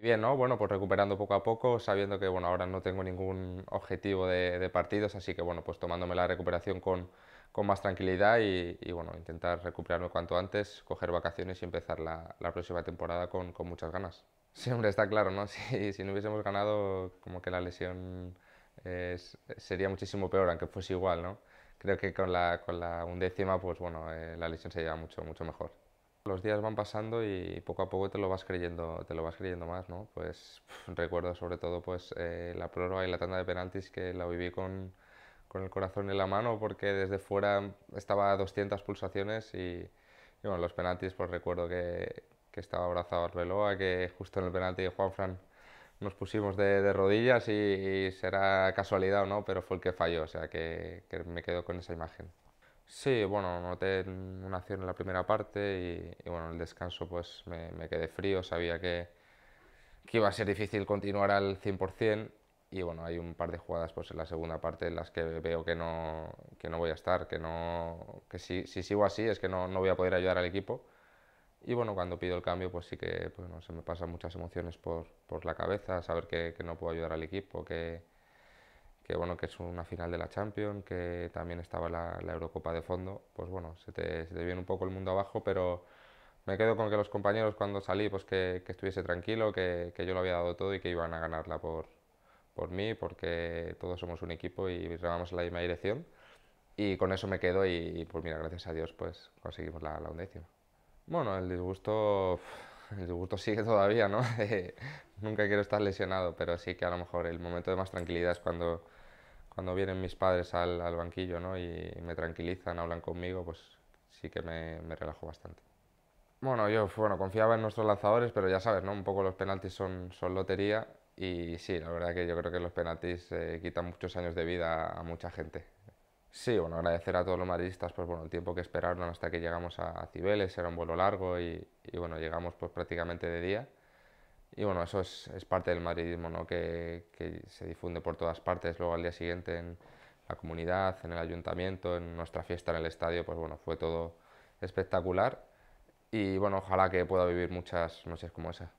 bien, ¿no? Bueno, pues recuperando poco a poco, sabiendo que, bueno, ahora no tengo ningún objetivo de, partidos, así que, bueno, pues tomándome la recuperación con, más tranquilidad y, bueno, intentar recuperarme cuanto antes, coger vacaciones y empezar la, próxima temporada con, muchas ganas. Siempre está claro, ¿no? Si, no hubiésemos ganado, como que la lesión sería muchísimo peor, aunque fuese igual, ¿no? Creo que con la, con la undécima, pues bueno, eh, la lesión sería mucho, mucho mejor. Los días van pasando y poco a poco te lo vas creyendo, te lo vas creyendo más, ¿no? Pues recuerdo sobre todo pues eh, la prórroga y la tanda de penaltis que la viví con, con el corazón en la mano porque desde fuera estaba a 200 pulsaciones y, bueno, los penaltis pues recuerdo que, que estaba abrazado al Arbeloa, que justo en el penalti de Juanfran nos pusimos de, rodillas y, será casualidad o no, pero fue el que falló, o sea que, que me quedo con esa imagen. Sí, bueno, noté una acción en la primera parte y, bueno, el descanso pues me, quedé frío, sabía que, iba a ser difícil continuar al 100% y bueno, hay un par de jugadas pues en la segunda parte en las que veo que no, que no voy a estar, que, no, que si, si sigo así es que no, voy a poder ayudar al equipo y bueno, cuando pido el cambio pues sí que pues, no, se me pasan muchas emociones por, la cabeza, saber que, que no puedo ayudar al equipo, que que bueno, que es una final de la Champions, que también estaba la, Eurocopa de fondo, pues bueno, se te, se te, viene un poco el mundo abajo, pero me quedo con que los compañeros cuando salí, pues que, que estuviese tranquilo, que, que, yo lo había dado todo y que iban a ganarla por, por mí, porque todos somos un equipo y remamos en la misma dirección. Y con eso me quedo y, pues mira, gracias a Dios, pues conseguimos la, la undécima. Bueno, el disgusto el gusto sigue todavía, ¿no? Eh, nunca quiero estar lesionado, pero sí que a lo mejor el momento de más tranquilidad es cuando, cuando vienen mis padres al, banquillo, ¿no? Y me tranquilizan, hablan conmigo, pues sí que me, me relajo bastante. Bueno, yo bueno, confiaba en nuestros lanzadores, pero ya sabes, ¿no? Un poco los penaltis son, son lotería y sí, la verdad que yo creo que los penaltis eh, quitan muchos años de vida a mucha gente. Sí, bueno, agradecer a todos los madridistas pues, bueno, el tiempo que esperaron hasta que llegamos a, Cibeles, era un vuelo largo y, y bueno, llegamos pues, prácticamente de día. Y bueno, eso es, parte del madridismo, ¿no? que, que, se difunde por todas partes. Luego al día siguiente en la comunidad, en el ayuntamiento, en nuestra fiesta en el estadio, pues bueno, fue todo espectacular. Y bueno, ojalá que pueda vivir muchas noches como esas.